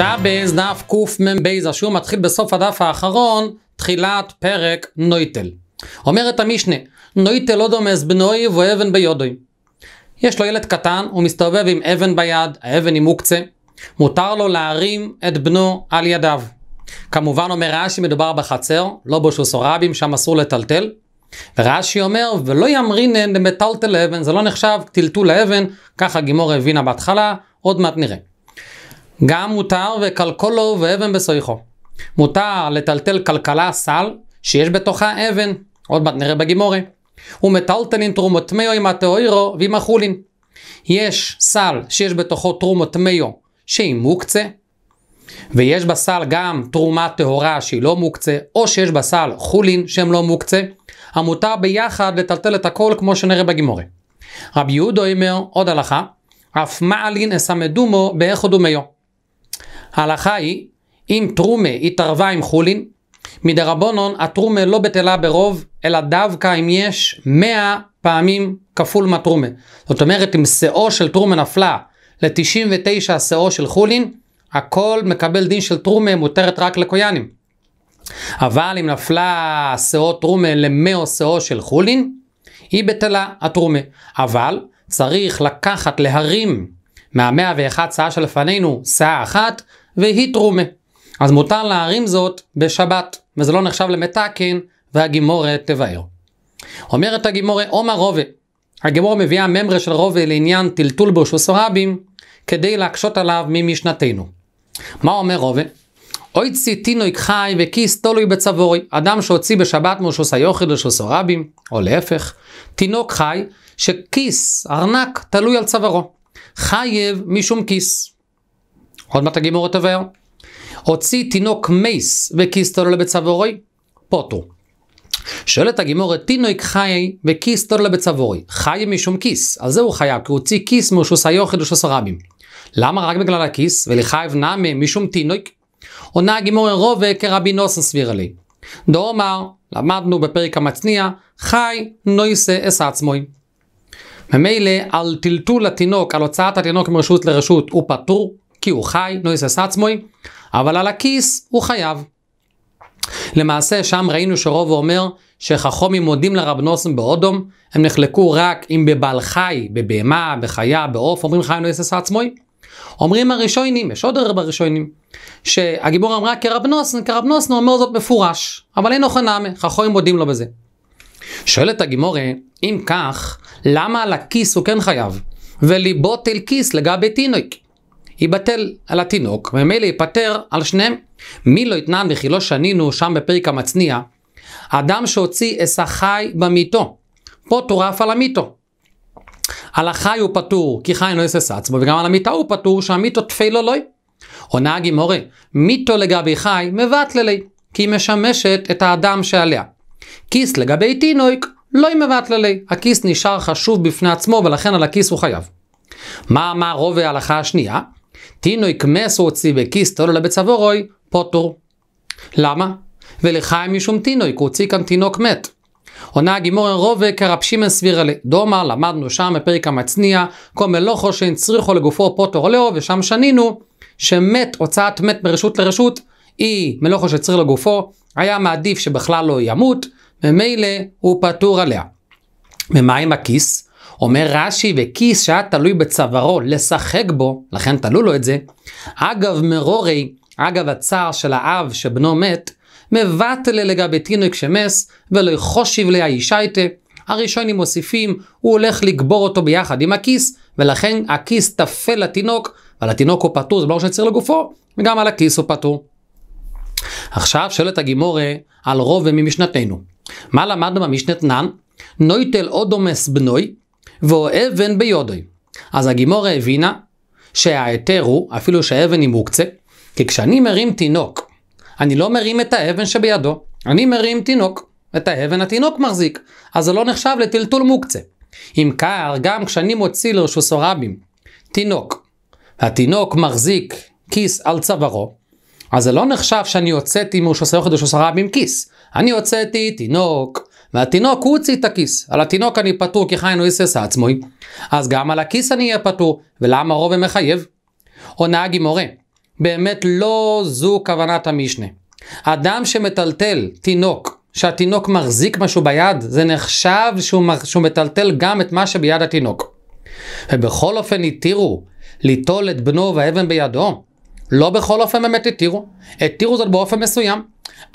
שבז דף קמ"ב, השיעור מתחיל בסוף הדף האחרון, תחילת פרק נויטל. אומרת המשנה, נויטל לא דומס בנוי ואבן ביודוי. יש לו ילד קטן, הוא מסתובב עם אבן ביד, האבן היא מוקצה. מותר לו להרים את בנו על ידיו. כמובן אומר רש"י מדובר בחצר, לא בשו"סורבים, שם אסור לטלטל. ורש"י אומר, ולא ימרינן למטלטל אבן, זה לא נחשב טלטול האבן, ככה גימור הבינה בהתחלה, עוד מעט נראה. גם מותר וקלקולו ואבן בסויכו. מותר לטלטל כלכלה סל שיש בתוכה אבן, עוד מעט נראה בגימורי. ומטלטלין תרומות מיו עם הטהוירו ועם החולין. יש סל שיש בתוכו תרומות מיו שהיא מוקצה, ויש בסל גם תרומה טהורה שהיא לא מוקצה, או שיש בסל חולין שהם לא מוקצה, המותר ביחד לטלטל את הכל כמו שנראה בגימורי. רבי יהודו אומר עוד הלכה, אף מעלין אסמדומו באיכו דומיו. ההלכה היא, אם תרומה התערבה עם חולין, מדרבנון התרומה לא בטלה ברוב, אלא דווקא אם יש 100 פעמים כפול מהתרומה. זאת אומרת, אם שאו של תרומה נפלה ל-99 שאו של חולין, הכל מקבל דין של תרומה מותרת רק לקויאנים. אבל אם נפלה שאו תרומה ל-100 שאו של חולין, היא בטלה התרומה. אבל צריך לקחת, להרים מהמאה ואחת שאה שלפנינו, שאה אחת, והיא תרומה. אז מותר להרים זאת בשבת, וזה לא נחשב למתקן, והגימורה תבער. אומרת הגימורה, עומר רובה. הגימורה מביאה ממרה של רובה לעניין טלטול ברשוס רבים, כדי להקשות עליו ממשנתנו. מה אומר רובה? אוי ציטינוי חי וכיס תולוי בצבורי, אדם שהוציא בשבת מרשוס היוכל לרשוס רבים, או להפך, תינוק חי שכיס, ארנק, תלוי על צווארו. חייב משום כיס. עוד מעט הגימור תבאר. הוציא תינוק מייס וכיסתו וכיסתולו לבצוורוי, פוטו. שואלת הגימורת, תינוק חי וכיסתו וכיסתולו לבצוורוי. חי משום כיס, על זה הוא חייב, כי הוא הוציא כיס מרשוס היוכד ושוס הרבים. למה רק בגלל הכיס? ולחייב נמי משום תינוק? עונה הגימור רובה כרבי נוסן סביר עלי. דאומר, למדנו בפרק המצניע, חי נויסה אס עצמוי. ממילא על טלטול התינוק, על הוצאת התינוק מרשות לרשות, הוא פטור, כי הוא חי, לא יסס עצמוי, אבל על הכיס הוא חייב. למעשה שם ראינו שרוב אומר שחכומים מודים לרב נוסם באודום, הם נחלקו רק אם בבעל חי, בבהמה, בחיה, בעוף, אומרים חי נויסס לא עצמוי. אומרים הראשונים, יש עוד הרבה ראשונים, שהגיבור אמרה כרב נוסן, כרב נוסן אומר זאת מפורש, אבל אין נאמה, חכומים מודים לו בזה. שואלת הגימורה, אם כך, למה על הכיס הוא כן חייב? וליבו תל כיס לגבי תינוק. ייבטל על התינוק, וממילא ייפטר על שניהם. מי לא יתנן וכי לא שנינו שם בפרק המצניע, אדם שהוציא עשה החי במיתו, פה טורף על המיתו. על החי הוא פטור, כי חי לא יסס עצמו, וגם על המיתה הוא פטור, שהמיתו לו לוי. או נהג עם הורה, מיתו לגבי חי מבטללי, כי היא משמשת את האדם שעליה. כיס לגבי תינוק, לא היא מבטללי, הכיס נשאר חשוב בפני עצמו, ולכן על הכיס הוא חייב. מה אמר רובי ההלכה השנייה? תינוי הוציא בכיס תולו לבית סבורוי, פוטור. למה? ולחיים משום תינוי, כי הוציא כאן תינוק מת. עונה הגימורן רובה כרב שמען סבירלה. דומה, למדנו שם בפרק המצניע, כל מלוכו שאין צריכו לגופו פוטור לאו, ושם שנינו שמת, הוצאת מת מרשות לרשות, היא מלוכו שצריך לגופו, היה מעדיף שבכלל לא ימות, ממילא הוא פטור עליה. ומה עם הכיס? אומר רש"י, וכיס שהיה תלוי בצווארו לשחק בו, לכן תלו לו את זה, אגב מרורי, אגב הצער של האב שבנו מת, מבטלה לגבי תינוק שמס, ולא חושיב לה אישייטה. הראשונים מוסיפים, הוא הולך לגבור אותו ביחד עם הכיס, ולכן הכיס טפל לתינוק, על התינוק הוא פטור, זה לא שצריך לגופו, וגם על הכיס הוא פטור. עכשיו שואלת הגימורה על רובע ממשנתנו. מה למדנו במשנתנן? נויטל אודומס בנוי, ואבן ביודוי. אז הגימורה הבינה שההיתר הוא, אפילו שהאבן היא מוקצה, כי כשאני מרים תינוק, אני לא מרים את האבן שבידו, אני מרים תינוק, את האבן התינוק מחזיק, אז זה לא נחשב לטלטול מוקצה. אם כך, גם כשאני מוציא לרשוס הרבים תינוק, התינוק מחזיק כיס על צווארו, אז זה לא נחשב שאני הוצאתי מרשוס הרבים כיס. אני הוצאתי תינוק והתינוק הוא הוציא את הכיס. על התינוק אני פטור כי חיינו איסס לא עצמוי, אז גם על הכיס אני אהיה פטור, ולמה רובה מחייב? או נהג עם הורה. באמת לא זו כוונת המשנה. אדם שמטלטל תינוק, שהתינוק מחזיק משהו ביד, זה נחשב שהוא, שהוא מטלטל גם את מה שביד התינוק. ובכל אופן התירו ליטול את בנו והאבן בידו. לא בכל אופן באמת התירו, התירו זאת באופן מסוים.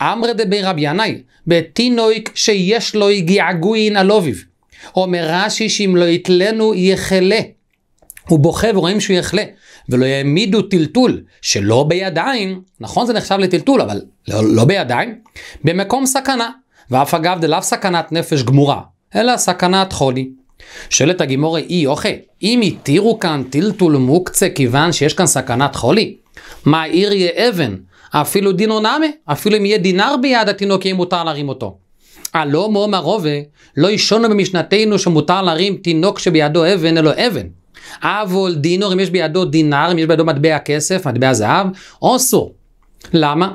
אמר דבי רבי ינאי, בתינויק שיש לו געגועין על אוביב. אומר רש"י שאם לא יתלנו יחלה. הוא בוכה ורואים שהוא יחלה, ולא יעמידו טלטול שלא בידיים, נכון זה נחשב לטלטול, אבל לא, לא בידיים, במקום סכנה, ואף אגב דלאו סכנת נפש גמורה, אלא סכנת חולי. שואלת הגימורי אי יוכה, אוקיי, אם התירו כאן טלטול מוקצה כיוון שיש כאן סכנת חולי, מה עיר יהיה אבן אפילו דינו נמי, אפילו אם יהיה דינר ביד התינוק, יהיה מותר להרים אותו. הלא מום רובה, לא ישונו במשנתנו שמותר להרים תינוק שבידו אבן, אלא אבן. אבול דינור, אם יש בידו דינר, אם יש בידו מטבע כסף, מטבע זהב, אוסו. למה?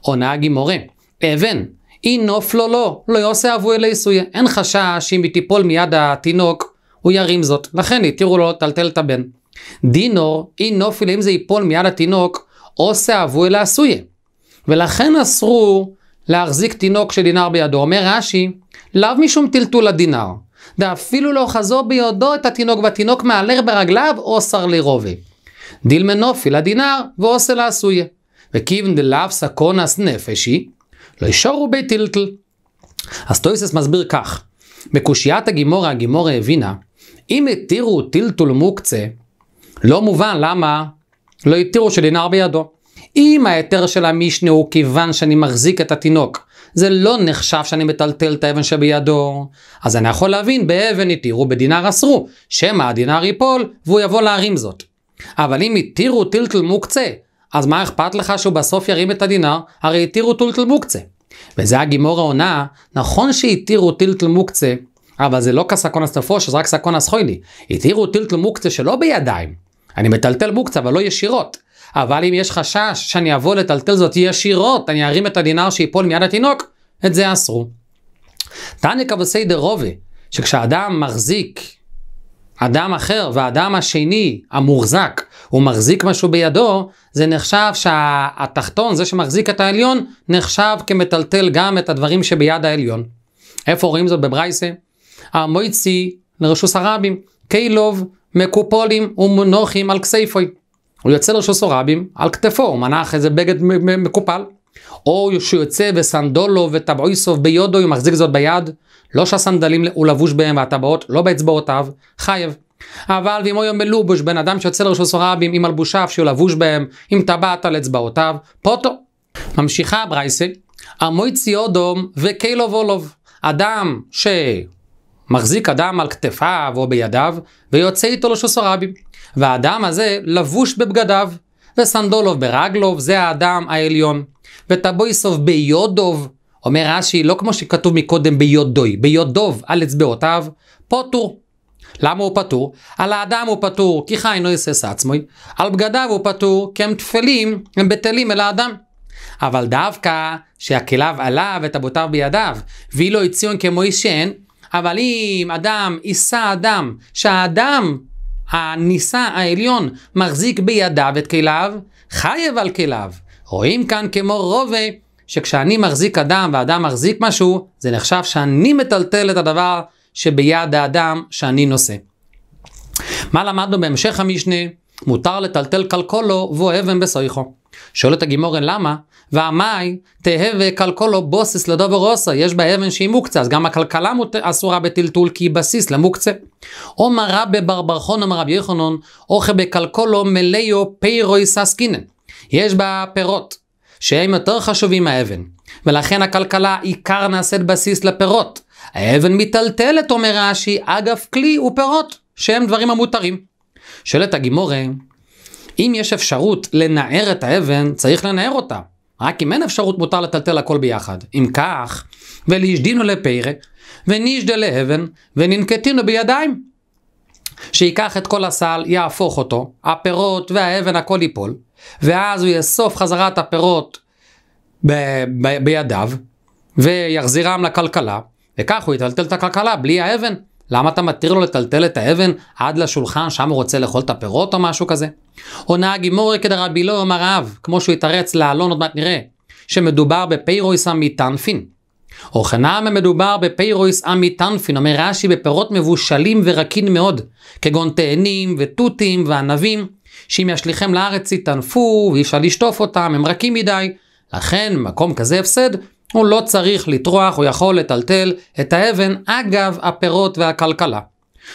עונה הגימורה, אבן, אי נופלו לא, לא יעשה אבו אלי סויה. אין חשש שאם היא תיפול מיד התינוק, הוא ירים זאת. לכן התירו לו לא לטלטל את הבן. דינור, אי נופל, אם זה ייפול מיד התינוק, או שאבו אל עשויה. ולכן אסרו להחזיק תינוק שדינר בידו. אומר רש"י, לאו משום טלטול הדינר, דאפילו לא חזו ביודו את התינוק, והתינוק מעלר ברגליו או שר לרובה. דיל מנופי לדינר ואוסר לעשויה. וכיוון דלאו סקונס נפשי, לא ישורו בי טלטל. אז טויסס מסביר כך, בקושיית הגימורה, הגימורה הבינה, אם התירו טלטול מוקצה, לא מובן למה לא התירו שדינר בידו. אם ההיתר של המשנה הוא כיוון שאני מחזיק את התינוק, זה לא נחשב שאני מטלטל את האבן שבידו. אז אני יכול להבין, באבן התירו, בדינר אסרו, שמא הדינר ייפול והוא יבוא להרים זאת. אבל אם התירו טילטל מוקצה, אז מה אכפת לך שהוא בסוף ירים את הדינר? הרי התירו טילטל מוקצה. וזה הגימור העונה, נכון שהתירו טילטל מוקצה, אבל זה לא כסקונס נפוש, זה רק סקונס חוילי. התירו טילטל מוקצה שלא בידיים. אני מטלטל בוקס, אבל לא ישירות. אבל אם יש חשש שאני אבוא לטלטל זאת ישירות, אני ארים את הדינר שיפול מיד התינוק, את זה אסרו. תניקה בסיידר רובה, שכשאדם מחזיק אדם אחר והאדם השני המוחזק, הוא מחזיק משהו בידו, זה נחשב שהתחתון, זה שמחזיק את העליון, נחשב כמטלטל גם את הדברים שביד העליון. איפה רואים זאת בברייסה? המויצי לרשוס הרבים, קיילוב מקופולים ומנוחים על כסייפוי. הוא יוצא לרשוסו רבים על כתפו, הוא מנח איזה בגד מקופל. או שהוא יוצא וסנדולו וטבעויסוב ביודו, הוא מחזיק זאת ביד. לא שהסנדלים הוא לבוש בהם והטבעות, לא באצבעותיו, חייב. אבל ואם היום מלובוש, בן אדם שיוצא לרשוסו רבים עם מלבושיו שהוא לבוש בהם, עם טבעת על אצבעותיו, פוטו. ממשיכה הברייסה, המויצי אודום וקיילוב אולוב. אדם ש... מחזיק אדם על כתפיו או בידיו, ויוצא איתו לשוסרבים. והאדם הזה לבוש בבגדיו, וסנדולוב ברגלוב זה האדם העליון. וטבויסוב ביודוב, אומר רש"י, לא כמו שכתוב מקודם ביודוי, ביודוב על אצבעותיו, פוטור. למה הוא פטור? על האדם הוא פטור כי חי לא יסס עצמוי, על בגדיו הוא פטור כי הם טפלים, הם בטלים אל האדם. אבל דווקא שהכליו עליו וטבותיו בידיו, ואילו הציון כמו איש שאין, אבל אם אדם יישא אדם, שהאדם, הנישא העליון, מחזיק בידיו את כליו, חייב על כליו. רואים כאן כמו רובה, שכשאני מחזיק אדם ואדם מחזיק משהו, זה נחשב שאני מטלטל את הדבר שביד האדם שאני נושא. מה למדנו בהמשך המשנה? מותר לטלטל כלכלו ואבן בסויכו. שואלת הגימורן למה? והמאי תהא וקלקולו בוסס לדובר עושה, יש בה אבן שהיא מוקצה, אז גם הכלכלה מות... אסורה בטלטול כי היא בסיס למוקצה. עומר רבי ברברכון אמר רבי יחנון, אוכל בקלקולו מלאו פיירוי ססקינן. יש בה פירות, שהם יותר חשובים מהאבן, ולכן הכלכלה עיקר נעשית בסיס לפירות. האבן מיטלטלת, אומר רש"י, אגף כלי ופירות, שהם דברים המותרים. שואלת הגימורי, אם יש אפשרות לנער את האבן, צריך לנער אותה. רק אם אין אפשרות מותר לטלטל הכל ביחד. אם כך, ולישדינו לפרא, ונישדה לאבן, וננקטינו בידיים. שייקח את כל הסל, יהפוך אותו, הפירות והאבן הכל ייפול, ואז הוא יאסוף חזרה את הפירות ב- ב- בידיו, ויחזירם לכלכלה, וכך הוא יטלטל את הכלכלה בלי האבן. למה אתה מתיר לו לטלטל את האבן עד לשולחן שם הוא רוצה לאכול את הפירות או משהו כזה? או נהג הימורי לא אמר האב, כמו שהוא התרץ לאלון עוד מעט נראה, שמדובר בפיירויס אמיתנפין. או חנם מדובר בפיירויס אמיתנפין, אומר רש"י בפירות מבושלים ורקין מאוד, כגון תאנים ותותים וענבים, שאם ישליכם לארץ יטנפו ואי אפשר לשטוף אותם, הם רכים מדי. לכן, מקום כזה הפסד, הוא לא צריך לטרוח, הוא יכול לטלטל את האבן אגב הפירות והכלכלה.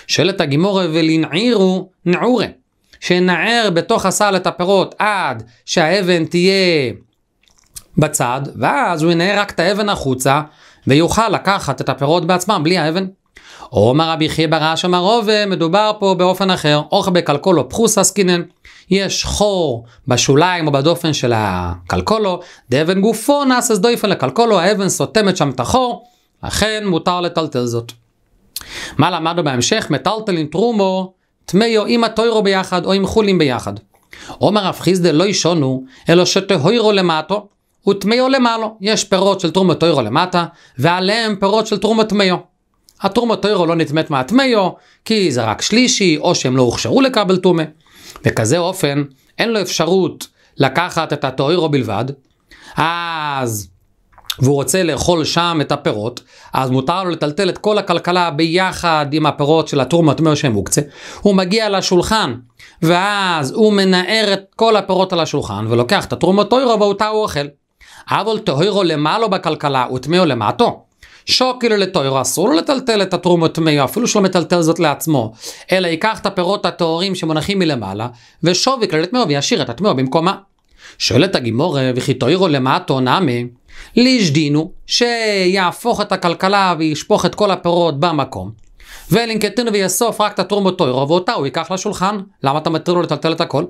שואלת הגימורה ולנעירו נעורי, שנער בתוך הסל את הפירות עד שהאבן תהיה בצד, ואז הוא ינער רק את האבן החוצה, ויוכל לקחת את הפירות בעצמם בלי האבן. עומר רבי חייא ברעש אמר רובה, מדובר פה באופן אחר, אוכל בקלקולו פחוסה סקינן. יש חור בשוליים או בדופן של הקלקולו, דאבן גופו נעשס דויפן לקלקולו, האבן סותמת שם את החור, לכן מותר לטלטל זאת. מה למדנו בהמשך? מטלטלין טרומו, טמאו עם הטוירו ביחד או עם חולין ביחד. עומר רב חיסדה לא ישונו, אלא שטהוירו למטו, וטמאו למעלו. יש פירות של טרומו טוירו למטה, ועליהם פירות של טרומו טמאו. התרומה טוירו לא נטמאת מהטמאיו, כי זה רק שלישי, או שהם לא הוכשרו לקבל טומא. בכזה אופן, אין לו אפשרות לקחת את הטוירו בלבד, אז... והוא רוצה לאכול שם את הפירות, אז מותר לו לטלטל את כל הכלכלה ביחד עם הפירות של התרומה טמאו שהם מוקצה. הוא מגיע לשולחן, ואז הוא מנער את כל הפירות על השולחן, ולוקח את התרומה טוירו ואותה הוא אוכל. אבל טוירו למעלו לא בכלכלה וטמאו למטו. שוקל כאילו לטוירו, אסור לו לטלטל את התרומות מאיו, אפילו שלא מטלטל זאת לעצמו, אלא ייקח את הפירות הטהורים שמונחים מלמעלה, ושוב יקלל את מאו וישאיר את הטמאו במקומה. שואלת הגימורה, וכי טוירו למטו נמי, לישדינו, שיהפוך את הכלכלה וישפוך את כל הפירות במקום. ולינקטנו ויאסוף רק את התרומות טוירו, ואותה הוא ייקח לשולחן. למה אתה מטריד לו לטלטל את הכל?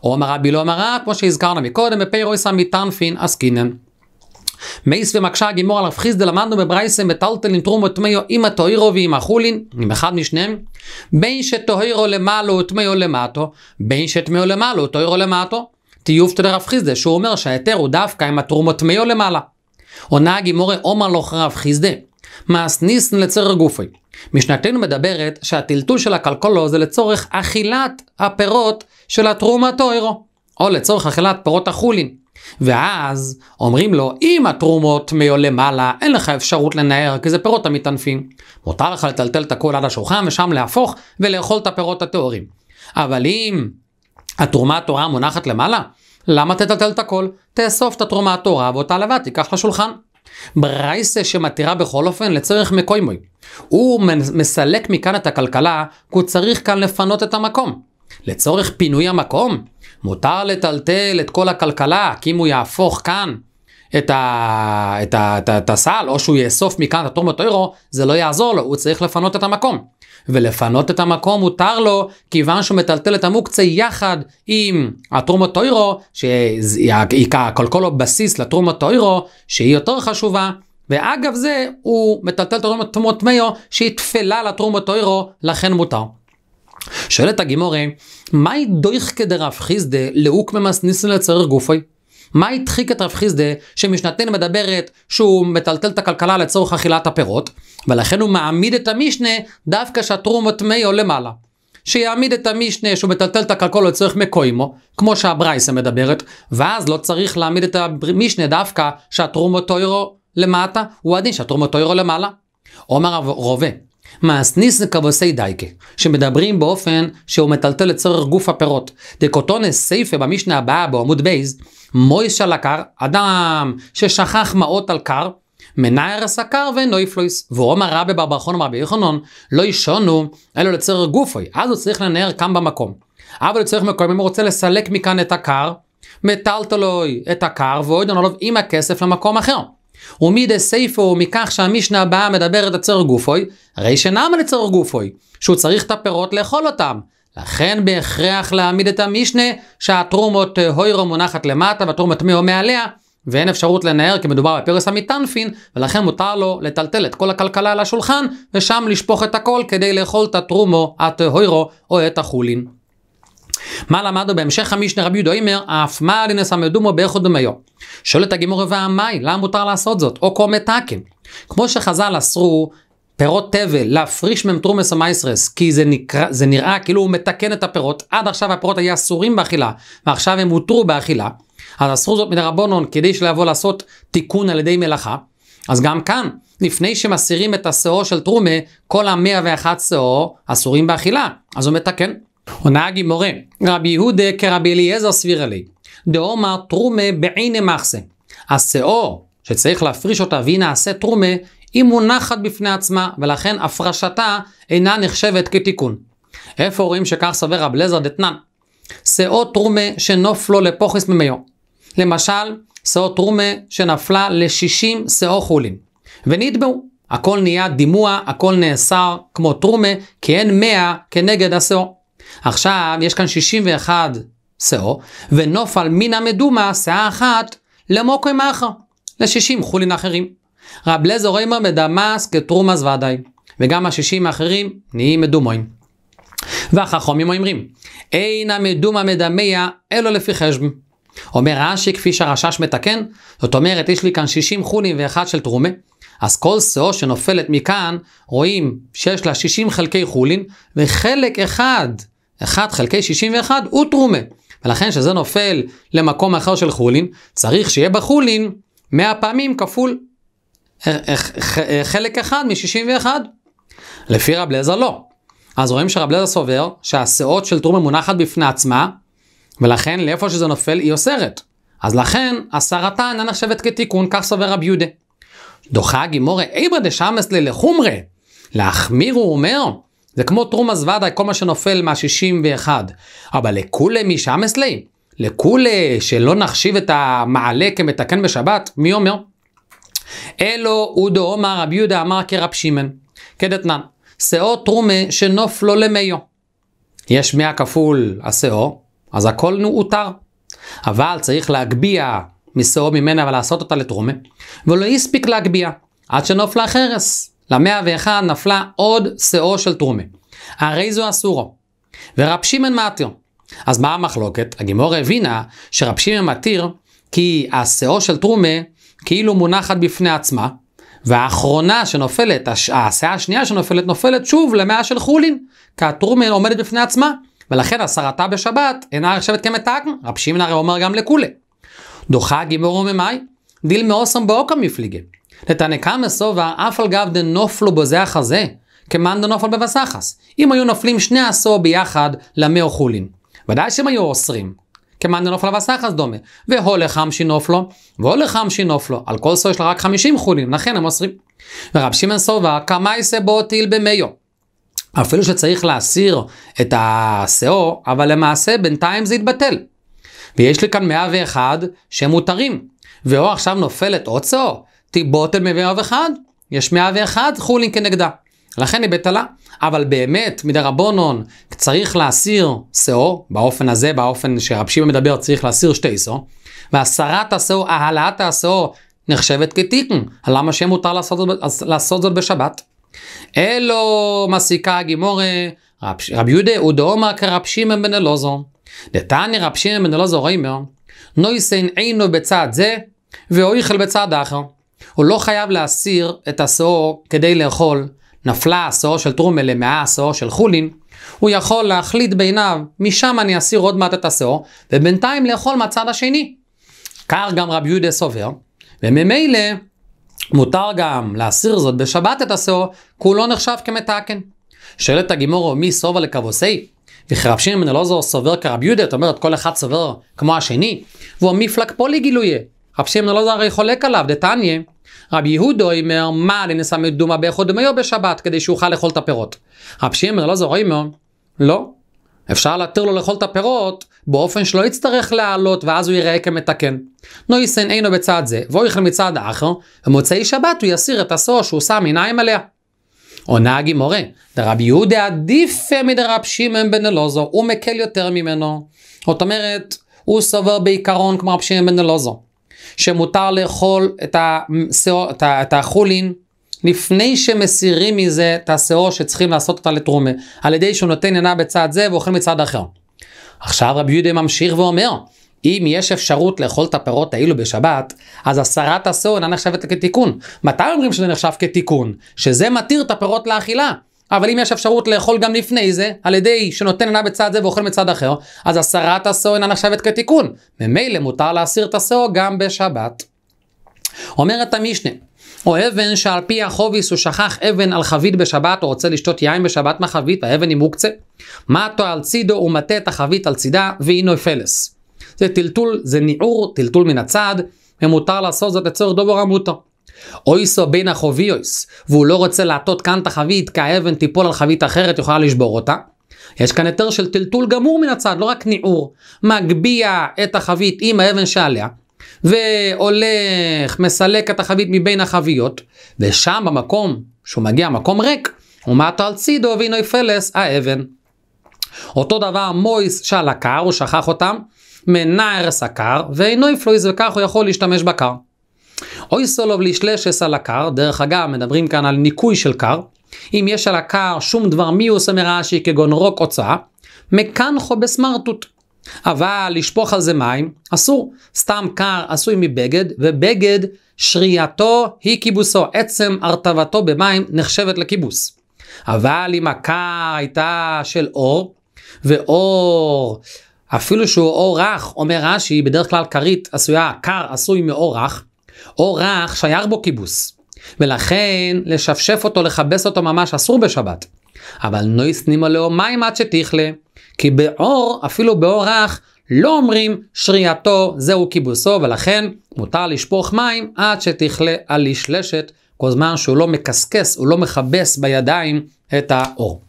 עומר רבי לא אמרה, כמו שהזכרנו מקודם, בפיירויסה מטנפין עסקינן. מייס ומקשה הגימור על רב חיסדה למדנו בברייסה מטלטלין תרום וטמיו עם הטוהירו ועם החולין, עם אחד משניהם. בין שטוהירו למעלו וטמיו למטו, בין שטמיו למעלו וטוהירו למטו. טיוב תיופתא רב חיסדה שהוא אומר שההיתר הוא דווקא עם התרום וטמיו למעלה. עונה הגימורה עומר לא לך רב חיסדה. מאס ניסן לצר גופי. משנתנו מדברת שהטלטול של הכלכלו זה לצורך אכילת הפירות של התרום טוירו, או לצורך אכילת פירות החולין. ואז אומרים לו, אם התרומות מיו למעלה, אין לך אפשרות לנער, כי זה פירות המתענפים. מותר לך לטלטל את הכל עד השולחן ושם להפוך ולאכול את הפירות הטהורים. אבל אם התרומה הטהורה מונחת למעלה, למה תטלטל את הכל? תאסוף את התרומה הטהורה ואותה לבד תיקח לשולחן. ברייסה שמתירה בכל אופן לצריך מקוימוי. הוא מסלק מכאן את הכלכלה, כי הוא צריך כאן לפנות את המקום. לצורך פינוי המקום, מותר לטלטל את כל הכלכלה, כי אם הוא יהפוך כאן את, ה, את, ה, את, ה, את הסל, או שהוא יאסוף מכאן את התורמות אירו, זה לא יעזור לו, הוא צריך לפנות את המקום. ולפנות את המקום מותר לו, כיוון שהוא מטלטל את המוקצה יחד עם התרומות טוירו, שהיא כל כל בסיס לתרומות טוירו, שהיא יותר חשובה. ואגב זה, הוא מטלטל את התרומות מיו, שהיא תפלה לתרומות טוירו, לכן מותר. שואלת הגימורה, מהי דויכקא דרב חיסדה לאוק ממס ניסן לצרר גופי? מה הדחיק את רב חיסדה שמשנתנו מדברת שהוא מטלטל את הכלכלה לצורך אכילת הפירות, ולכן הוא מעמיד את המשנה דווקא שהתרומות מאיו למעלה. שיעמיד את המשנה שהוא מטלטל את הכלכל לצורך מקוימו, כמו שהברייסה מדברת, ואז לא צריך להעמיד את המשנה דווקא שהתרום הטוירו למטה, הוא עדין שהתרום הטוירו למעלה. עומר רובה, מאס ניסן כבוסי דייקה, שמדברים באופן שהוא מטלטל לצורך גוף הפירות. דקוטונס סייפה במשנה הבאה בעמוד בייז, על הקר, אדם ששכח מעות על קר, מנער סקר ונויפלויס, ואומר רבי בברכון אמר רבי יחנון, לא ישונו אלא לצורך גופוי, אז הוא צריך לנער כאן במקום. אבל לצורך מקום, אם הוא רוצה לסלק מכאן את הקר, מטלטלוי את הקר ואוידון עליו עם הכסף למקום אחר. ומידי סייפו מכך שהמשנה הבאה מדברת לצורך גופוי, הרי שנאמה לצורך גופוי, שהוא צריך את הפירות לאכול אותם. לכן בהכרח להעמיד את המשנה שהתרומות אה, הוירו מונחת למטה והתרומות מיהו מעליה, ואין אפשרות לנער כי מדובר בפרס המטנפין, ולכן מותר לו לטלטל את כל הכלכלה על השולחן, ושם לשפוך את הכל כדי לאכול את התרומו, את הוירו או את החולין. מה למדנו בהמשך המשנה רבי יהודה אומר, אף מה לנסה מדומו באיכות דמיו. שואלת הגימורה והמאי, למה מותר לעשות זאת? או קומי תקן. כמו שחז"ל אסרו פירות תבל להפריש מהם תרומס המייסרס, כי זה, נקרא, זה נראה כאילו הוא מתקן את הפירות, עד עכשיו הפירות היו אסורים באכילה, ועכשיו הם הותרו באכילה. אז אסרו זאת מדרבנון כדי שלא יבוא לעשות תיקון על ידי מלאכה. אז גם כאן, לפני שמסירים את השאור של תרומה, כל המאה ואחת שאור אסורים באכילה. אז הוא מתקן. עונה הגימורה, רבי יהודה כרבי אליעזר סבירה לי, דאומה תרומה בעיני מחסה. השאור, שצריך להפריש אותה והיא נעשה תרומה, היא מונחת בפני עצמה, ולכן הפרשתה אינה נחשבת כתיקון. איפה רואים שכך סובר רב לזר דתנן? שאור תרומה שנופלו לפוכס ממיו. למשל, שאור תרומה שנפלה ל-60 שאור חולים. ונתבעו. הכל נהיה דימוע, הכל נאסר כמו תרומה, כי אין 100 כנגד השאור. עכשיו, יש כאן 61 שאו, ונופל מן המדומה, שאה אחת, למוקוי מאחר, ל-60 חולין אחרים. רב לזור רימר מדמאס כתרומאס ועדיי, וגם ה-60 האחרים נהיים מדומוים. והחכומים אומרים, אין המדומה מדמיה אלא לפי חשב. אומר רש"י כפי שהרשש מתקן, זאת אומרת יש לי כאן 60 חולין ואחד של תרומה, אז כל שאו שנופלת מכאן רואים שיש לה 60 חלקי חולין וחלק אחד 1 חלקי 61 הוא תרומה. ולכן שזה נופל למקום אחר של חולין, צריך שיהיה בחולין 100 פעמים כפול אה, אה, אה, חלק אחד מ-61. לפי רב לזר לא. אז רואים שרב לזר סובר שהשאות של תרומה מונחת בפני עצמה, ולכן לאיפה שזה נופל היא אוסרת. אז לכן הסרתה אינה נחשבת כתיקון, כך סובר רב יהודה. דוחה גימורי איבא דשמס ללחומרי, להחמיר הוא אומר זה כמו תרום זוודאי, כל מה שנופל מה-61. אבל לכולי מי שם אסלי? לכולי שלא נחשיב את המעלה כמתקן בשבת, מי אומר? אלו אודו עומר רבי יהודה אמר כרב שמען, כדתנן, שאו תרומה שנופלו למיו. יש מאה כפול השאו, אז הכל נו אותר. אבל צריך להגביה משאו ממנה ולעשות אותה לתרומה, ולא הספיק להגביה, עד שנופלה חרס. למאה ואחד נפלה עוד שאו של תרומה. הרי זו אסורו. ורב שמען מתיר. אז מה המחלוקת? הגימור הבינה שרב שמען מתיר כי השאו של תרומה כאילו מונחת בפני עצמה, והאחרונה שנופלת, הסאה השנייה שנופלת, נופלת שוב למאה של חולין, כי התרומה עומדת בפני עצמה, ולכן הסרתה בשבת אינה נחשבת כמתקן, רב שמען הרי אומר גם לכולי. דוחה הגימור וממאי, דיל מאוסם באוקם מפליגה. נתנא קמא סובה אף על גב דנופלו בו זה אחר זה, כמאן דנופל בבסחס. אם היו נופלים שני עשור ביחד למי חולין. ודאי שהם היו אוסרים. כמאן דנופל בבסחס דומה. והולך חמשי נופלו, והולך חמשי נופלו. על כל סור יש לה רק חמישים חולין, לכן הם אוסרים. ורב שמעון סובה קמאיסה בוטיל במיו. אפילו שצריך להסיר את השאו, אבל למעשה בינתיים זה יתבטל. ויש לי כאן 101 שהם מותרים, ואו עכשיו נופלת עוד שאו. תיבוטל מ אחד, יש 101 חולין כנגדה. לכן היא בטלה. אבל באמת, מדי רבונון, צריך להסיר שאור, באופן הזה, באופן שרב שיבא מדבר, צריך להסיר שתי שאור, והסרת השאור, העלאת השאור, נחשבת כתיקן. למה שיהיה מותר לעשות, לעשות זאת בשבת? אלו מסיקה הגימורי, רב, רב יהודה ודאומר כרב שמעון בן אלוזו. דתני רב שמעון בן אלוזו אומר, נויסן עינו בצד זה, ואויכל בצד אחר. הוא לא חייב להסיר את השאור כדי לאכול. נפלה השאור של טרומל למאה השאור של חולין, הוא יכול להחליט בעיניו, משם אני אסיר עוד מעט את השאור, ובינתיים לאכול מהצד השני. כך גם רבי יהודה סובר, וממילא מותר גם להסיר זאת בשבת את השאור, כי הוא לא נחשב כמתקן. שואלת הגימורו, מי סובה לכבוסי? וכרב שמעון אלעזר סובר כרבי יהודה, זאת אומרת כל אחד סובר כמו השני, והוא מפלג פולי גילויה. רב שמעון לא הרי חולק עליו, דתניה. רבי יהודו אומר, מה לנסה מדומה באכול דמיו בשבת, כדי שאוכל לאכול את הפירות. רב שמעון לא זורם אומר, לא. לא. אפשר להתיר לו לאכול את הפירות באופן שלא יצטרך להעלות ואז הוא ייראה כמתקן. נויסן אינו בצד זה, והוא יאכל מצד אחר, ומוצאי שבת הוא יסיר את הסוס שהוא שם עיניים עליה. עונה הגימורה, דרבי יהודה עדיף מדרב שמעון בן אלוזו, הוא מקל יותר ממנו. זאת אומרת, הוא סובר בעיקרון כמו רב שמעון בן אלוזו. שמותר לאכול את, השאור, את, את החולין לפני שמסירים מזה את השעור שצריכים לעשות אותה לתרומה, על ידי שהוא נותן עינה בצד זה ואוכל מצד אחר. עכשיו רבי יהודה ממשיך ואומר, אם יש אפשרות לאכול את הפירות האלו בשבת, אז הסרת השעור אינה נחשבת כתיקון. מתי אומרים שזה נחשב כתיקון? שזה מתיר את הפירות לאכילה. אבל אם יש אפשרות לאכול גם לפני זה, על ידי שנותן עינה בצד זה ואוכל מצד אחר, אז הסרת השאו אינה נחשבת כתיקון. ממילא מותר להסיר את השאו גם בשבת. אומרת המשנה, או אבן שעל פי החוביס הוא שכח אבן על חבית בשבת, או רוצה לשתות יין בשבת מהחבית, והאבן היא מוקצה. מטו על צידו ומטה את החבית על צידה, והיא נופלס. זה טלטול, זה ניעור, טלטול מן הצד, ומותר לעשות זאת לצורך דובר המוטו. אויסו בין החוביוס, והוא לא רוצה להטות כאן את החבית, כי האבן תיפול על חבית אחרת, יכולה לשבור אותה. יש כאן היתר של טלטול גמור מן הצד, לא רק ניעור. מגביה את החבית עם האבן שעליה, והולך, מסלק את החבית מבין החביות, ושם במקום שהוא מגיע, מקום ריק, הוא ומטו על צידו וינוי פלס האבן. אותו דבר מויס שעל הקר, הוא שכח אותם, מנער סקר, ואינוי פלויס וכך הוא יכול להשתמש בקר. אוי סולוב לישלשס על הקר, דרך אגב, מדברים כאן על ניקוי של קר. אם יש על הקר שום דבר מיוס אומר רש"י כגון רוק הוצאה, מקנחו בסמרטוט. אבל לשפוך על זה מים אסור, סתם קר עשוי מבגד, ובגד שרייתו היא כיבוסו, עצם הרטבתו במים נחשבת לכיבוס. אבל אם הקר הייתה של אור, ואור, אפילו שהוא אור רך, אומר רש"י, בדרך כלל כרית עשויה, קר עשוי מאור רך, או רך שייך בו כיבוס, ולכן לשפשף אותו, לכבס אותו ממש אסור בשבת. אבל נויס נימו לאו מים עד שתכלה, כי באור, אפילו באור רך, לא אומרים שרייתו זהו כיבוסו, ולכן מותר לשפוך מים עד שתכלה על לשלשת, כל זמן שהוא לא מקסקס, הוא לא מכבס בידיים את האור.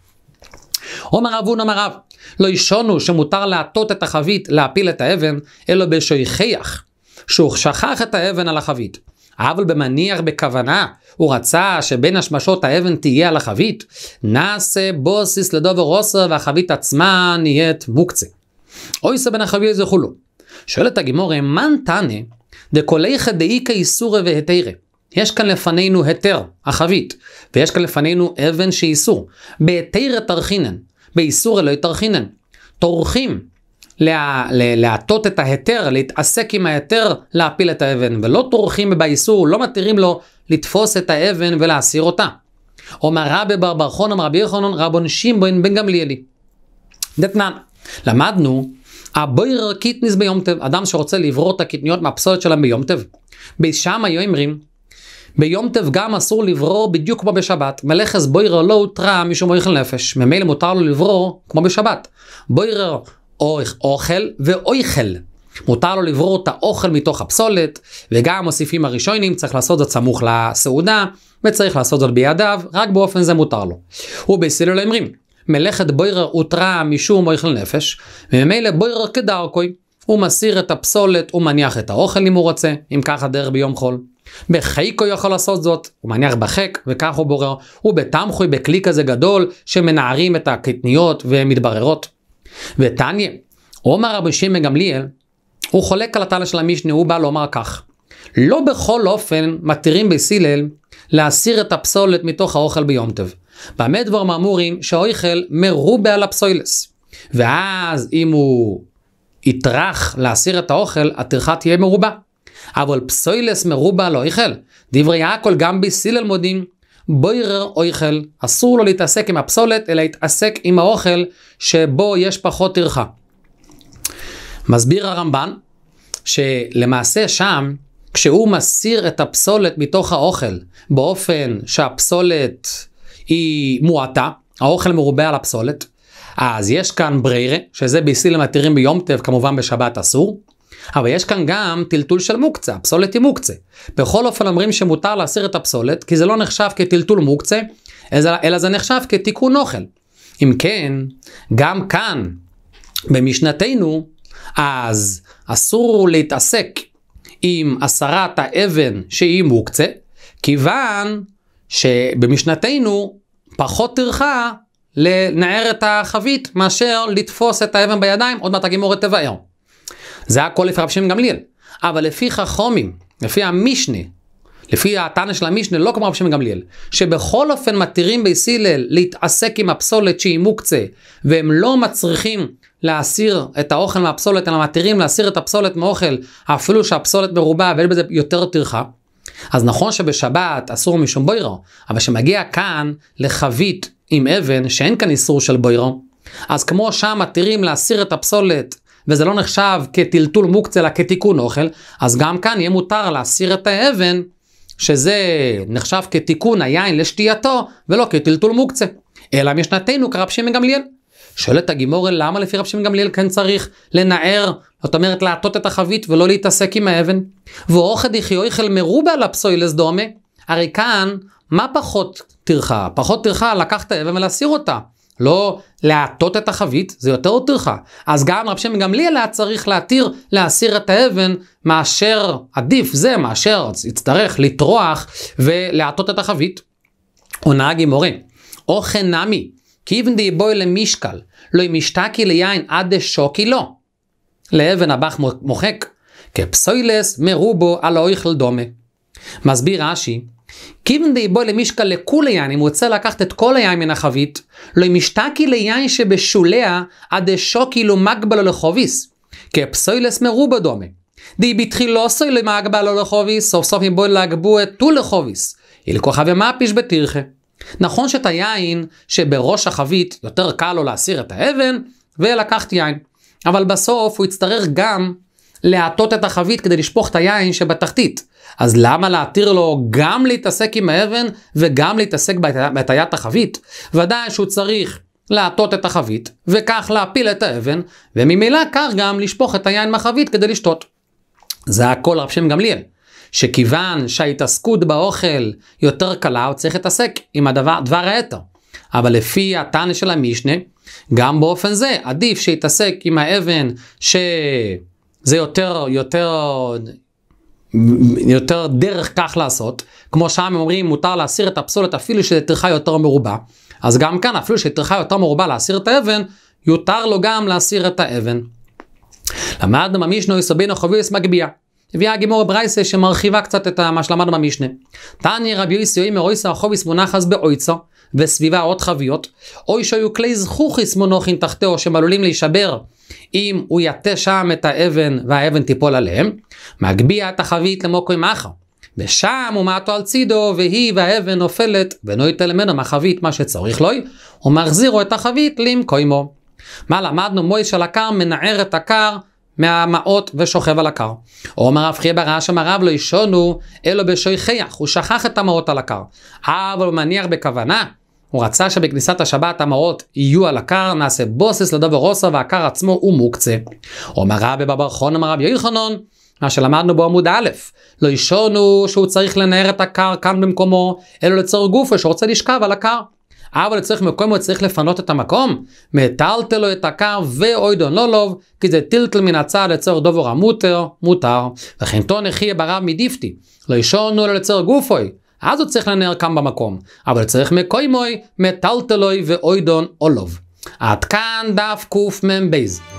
אומר רב הונא רב, לא ישונו שמותר להטות את החבית, להפיל את האבן, אלא בשויכיח, שהוא שכח את האבן על החבית. אבל במניח בכוונה, הוא רצה שבין השמשות האבן תהיה על החבית. נעשה בוסיס לדובר עושר והחבית עצמה נהיית מוקצה. אויסה בן החבית זה חולו. שואלת הגימור, מן תנא דקוליך דאיכא איסורא והתרא. יש כאן לפנינו היתר, החבית, ויש כאן לפנינו אבן שאיסור. בהתרא תרחינן, באיסורא לא יתרחינן. טורחים להטות את ההיתר, להתעסק עם ההיתר להפיל את האבן, ולא טורחים באיסור, לא מתירים לו לתפוס את האבן ולהסיר אותה. אומר רבי בר בר חונם רבי יחונון רבון שמבוין בן גמליאלי. דתנן, למדנו הבויר קיטניס ביום טב, אדם שרוצה לברור את הקטניות מהפסולת שלהם ביום טב. בשם היו אומרים, ביום טב גם אסור לברור בדיוק כמו בשבת, מלאכס בוירר לא הותרה משום מויכל נפש, ממילא מותר לו לברור כמו בשבת. בוירר אוכל ואויכל. מותר לו לברור את האוכל מתוך הפסולת, וגם מוסיפים הראשונים, צריך לעשות זאת סמוך לסעודה, וצריך לעשות זאת בידיו, רק באופן זה מותר לו. ובסילול אומרים, מלאכת בוירר הותרה משום אויכל נפש, וממילא בוירר כדרכוי, הוא מסיר את הפסולת, הוא מניח את האוכל אם הוא רוצה, אם ככה דרך ביום חול. בחייקו יכול לעשות זאת, הוא מניח בחק וכך הוא בורר, ובתמחוי בכלי כזה גדול שמנערים את הקטניות ומתבררות. ותניה, עומר רבי שמעון גמליאל, הוא חולק על התנא של המשנה, הוא בא לומר כך. לא בכל אופן מתירים בסילל להסיר את הפסולת מתוך האוכל ביום טוב. באמת דבר מאמורים שהאוכל מרובה על הפסולס. ואז אם הוא יטרח להסיר את האוכל, הטרחה תהיה מרובה. אבל פסוילס מרובה לא יכל. דברי הכל גם בסילל מודים בוירר אויכל, אסור לו להתעסק עם הפסולת, אלא להתעסק עם האוכל שבו יש פחות טרחה. מסביר הרמב"ן, שלמעשה שם, כשהוא מסיר את הפסולת מתוך האוכל, באופן שהפסולת היא מועטה, האוכל מרובה על הפסולת, אז יש כאן בריירה, שזה ביסילים מתירים ביום טב, כמובן בשבת אסור. אבל יש כאן גם טלטול של מוקצה, הפסולת היא מוקצה. בכל אופן אומרים שמותר להסיר את הפסולת, כי זה לא נחשב כטלטול מוקצה, אלא זה נחשב כתיקון אוכל. אם כן, גם כאן, במשנתנו, אז אסור להתעסק עם הסרת האבן שהיא מוקצה, כיוון שבמשנתנו פחות טרחה לנער את החבית מאשר לתפוס את האבן בידיים, עוד מעט הגימורת תבער. זה הכל לפי רב שמעון גמליאל. אבל לפי חכומים, לפי המשנה, לפי הטענה של המשנה, לא כמו רב שמעון גמליאל, שבכל אופן מתירים בהיסילל להתעסק עם הפסולת שהיא מוקצה, והם לא מצריכים להסיר את האוכל מהפסולת, אלא מתירים להסיר את הפסולת מאוכל, אפילו שהפסולת מרובה ויש בזה יותר טרחה. אז נכון שבשבת אסור משום בוירו, אבל שמגיע כאן לחבית עם אבן, שאין כאן איסור של בוירו, אז כמו שם מתירים להסיר את הפסולת וזה לא נחשב כטלטול מוקצה אלא כתיקון אוכל, אז גם כאן יהיה מותר להסיר את האבן, שזה נחשב כתיקון היין לשתייתו, ולא כטלטול מוקצה. אלא משנתנו כרב שמעון גמליאל. שואלת הגימורל, למה לפי רב שמעון גמליאל כן צריך לנער, זאת אומרת לעטות את החבית ולא להתעסק עם האבן? ואוכל דחיו איכל מרובה על הפסוילס דומה. הרי כאן, מה פחות טרחה? פחות טרחה לקחת אבן ולהסיר אותה. לא להטות את החבית, זה יותר טרחה. אז גם רב שמן גמליאל היה צריך להתיר להסיר את האבן, מאשר, עדיף זה מאשר יצטרך לטרוח ולהטות את החבית. הוא נהג עם הורה. או חנמי, די בוי למשקל, לא אם השתקי ליין עד דשוקי לא. לאבן הבח מוחק, כפסוילס מרובו על האויכל דומה. מסביר רש"י, כיוון דאיבו למשקל לכולי היין, אם הוא רוצה לקחת את כל היין מן החבית, לא משתקי ליין שבשוליה עד שוקי לא כאילו מגבלו לחוביס, כי כפסוילס מרובה דומה. די בתחילו לא סוי למגבלו לחוביס, סוף סוף מבו להגבו את טו לחוביס, אלכוכבי מפיש בתירכה. נכון שאת היין שבראש החבית יותר קל לו להסיר את האבן, ולקחת יין, אבל בסוף הוא יצטרך גם להטות את החבית כדי לשפוך את היין שבתחתית. אז למה להתיר לו גם להתעסק עם האבן וגם להתעסק בהטיית החבית? ודאי שהוא צריך להטות את החבית, וכך להפיל את האבן, וממילא כך גם לשפוך את היין מהחבית כדי לשתות. זה הכל רב שם גמליאל, שכיוון שההתעסקות באוכל יותר קלה, הוא צריך להתעסק עם הדבר, דבר היתר. אבל לפי הטענה של המשנה, גם באופן זה עדיף שיתעסק עם האבן ש... זה יותר, יותר, יותר דרך כך לעשות. כמו שם אומרים, מותר להסיר את הפסולת אפילו שזה טרחה יותר מרובה. אז גם כאן, אפילו שטרחה יותר מרובה להסיר את האבן, יותר לו גם להסיר את האבן. למדנו במשנה יסבינו חוביס מגביה. הביאה הגימור ברייסה שמרחיבה קצת את מה שלמדנו במשנה. תעני רבי יוסי אוי אויסא החוביס מונחס באויצו, וסביבה עוד חביות, אוי שהיו כלי זכוכיס מונוחין תחתיו, שהם עלולים להישבר אם הוא יטה שם את האבן והאבן תיפול עליהם, מגביה את החבית למוקוי מחר. ושם הוא מעטו על צידו, והיא והאבן נופלת, ולא ייתן ממנו מהחבית מה שצריך לו, ומחזירו את החבית למקוימו. מה למדנו? מויס של הקר מנער את הקר מהמעות ושוכב על הקר. אומר רב חייא אמר רב לא ישונו, אלו בשויכיח, הוא שכח את המעות על הקר. אבל הוא מניח בכוונה הוא רצה שבכניסת השבת המראות יהיו על הכר, נעשה בוסס לדובר רוסו והכר עצמו הוא מוקצה. אומר רבי בבר חון אמר רבי יוחנון, מה שלמדנו בעמוד א', לא אישון הוא שהוא צריך לנער את הכר כאן במקומו, אלא לצור גופו שרוצה לשכב על הכר. אבל לצורך מקום הוא צריך לפנות את המקום, מטלטלו את הכר ואוידון לא לוב, כי זה טילטל מן הצד לצור דובר המוטר, מותר. וכן תון אחי ברב מדיפתי, לא אישון הוא לצור גופוי, אז הוא צריך לנער לנרקם במקום. אבל צריך מקוי מוי, מטלטלוי ואוידון אולוב. עד כאן דף קמ"ב.